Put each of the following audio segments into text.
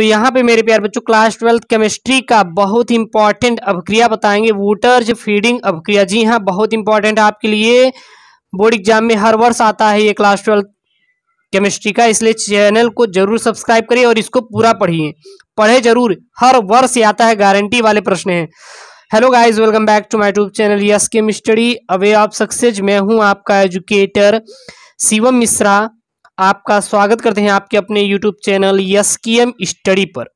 तो यहाँ पे मेरे प्यार बच्चों क्लास ट्वेल्थ केमिस्ट्री का बहुत इंपॉर्टेंट अभिक्रिया बताएंगे वोटर्स फीडिंग अभिक्रिया जी हाँ बहुत इंपॉर्टेंट आपके लिए बोर्ड एग्जाम में हर वर्ष आता है ये क्लास ट्वेल्थ केमिस्ट्री का इसलिए चैनल को जरूर सब्सक्राइब करिए और इसको पूरा पढ़िए पढ़े जरूर हर वर्ष आता है गारंटी वाले प्रश्न है hello guys welcome back to my tube channel yes chemistry away of success मैं हूं आपका एजुकेटर शिवम मिश्रा आपका स्वागत करते हैं आपके अपने YouTube channel yes M study पर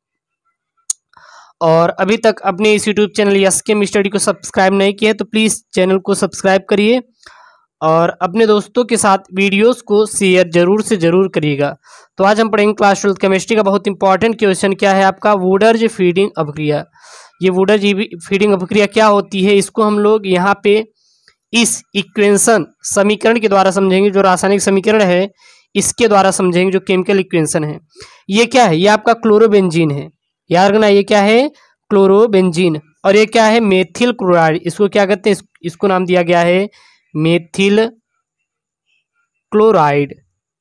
और अभी तक अपने इस यूट्यूब चैनल यस के एम स्टडी को सब्सक्राइब नहीं किया है तो प्लीज़ चैनल को सब्सक्राइब करिए और अपने दोस्तों के साथ वीडियोस को शेयर जरूर से ज़रूर करिएगा तो आज हम पढ़ेंगे क्लास ट्वेल्थ केमिस्ट्री का बहुत इंपॉर्टेंट क्वेश्चन क्या है आपका वुडर्ज फीडिंग अभिक्रिया ये वुडर्ज फीडिंग अभिक्रिया क्या होती है इसको हम लोग यहाँ पे इस इक्वेशन समीकरण के द्वारा समझेंगे जो रासायनिक समीकरण है इसके द्वारा समझेंगे जो केमिकल इक्वेशन है ये क्या है ये आपका क्लोरोबेंजीन है याद रखना ये क्या है क्लोरोबेंजीन और ये क्या है मेथिल क्लोराइड इसको क्या कहते हैं इसको नाम दिया गया है मेथिल क्लोराइड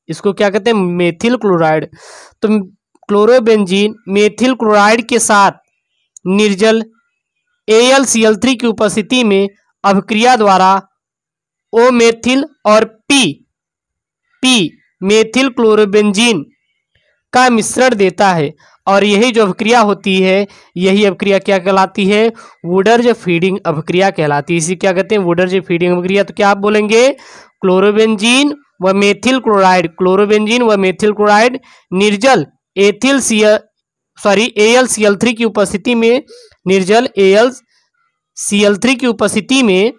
इसको क्या कहते हैं मेथिल क्लोराइड तो क्लोरोबेंजीन मेथिल क्लोराइड के साथ निर्जल AlCl3 की उपस्थिति में अभिक्रिया द्वारा ओ मेथिल और पी पी मेथिल क्लोरोबेंजीन का मिश्रण देता है और यही जो अभिक्रिया होती है यही अभिक्रिया क्या कहलाती है वुडर्ज फीडिंग अभिक्रिया कहलाती है इसी क्या कहते हैं वुडर्ज फीडिंग अभिक्रिया तो क्या आप बोलेंगे क्लोरोबेंजीन व मेथिल क्लोराइड क्लोरोबेंजीन व मेथिल क्लोराइड निर्जल ethyl CL sorry L C L three की उपस्थिति में निर्जल एल सी एल थ्री की उपस्थिति में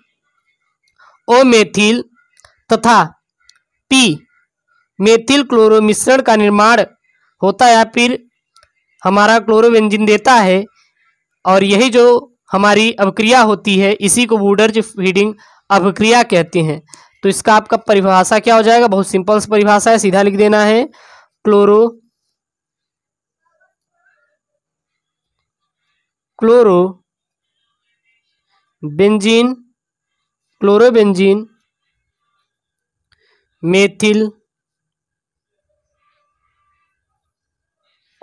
ओ मेथिल तथा पी मेथिल क्लोरो मिश्रण का निर्माण होता है फिर हमारा व्यंजन देता है और यही जो हमारी अभिक्रिया होती है इसी को वूडर्ज फीडिंग अभिक्रिया कहते हैं तो इसका आपका परिभाषा क्या हो जाएगा बहुत सिंपल परिभाषा है सीधा लिख देना है chloro chloro benzene benzene methyl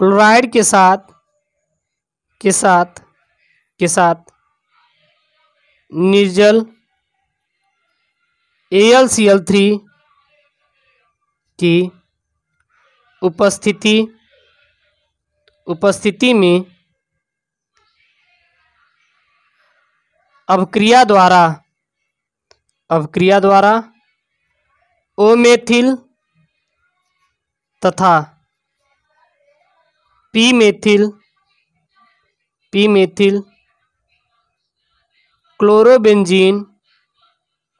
chloride के साथ के साथ के साथ निर्जल एल सी एल थ्री की उपस्थिति उपस्थिति में अवक्रिया द्वारा अवक्रिया द्वारा ओमेथिल तथा P methyl P methyl chlorobenzene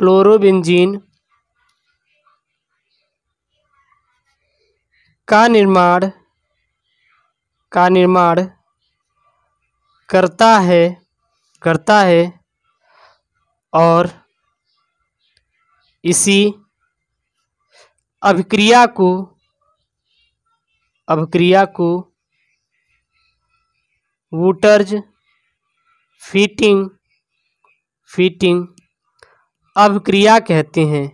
chlorobenzene का निर्माण का निर्माण करता है करता है और इसी अभिक्रिया को अभिक्रिया को वूटर्ज फिटिंग फिटिंग अभिक्रिया कहते हैं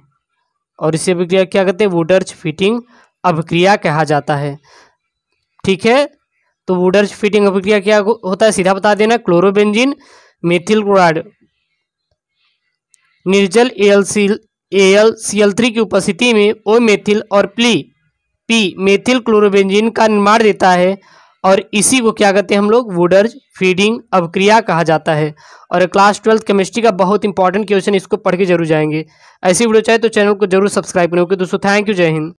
और इसे अभिक्रिया क्या कहते हैं वुडर्ज फिटिंग अभिक्रिया कहा जाता है ठीक है तो वूडर्ज फिटिंग अभिक्रिया क्या होता है सीधा बता देना क्लोरोबेंजिन मेथिल क्लोराइड निर्जल L C L C L three की उपस्थिति में ओ मेथिल और प्ली पी मेथिल क्लोरोबेंजिन का निर्माण देता है और इसी को क्या कहते हैं हम लोग वुडर्ज फीडिंग अवक्रिया कहा जाता है और क्लास ट्वेल्थ केमिस्ट्री का बहुत इंपॉर्टेंट क्वेश्चन इसको पढ़ के जरूर जाएंगे ऐसी वीडियो चाहे तो चैनल को जरूर सब्सक्राइब करें ओके दोस्तों थैंक यू जय हिंद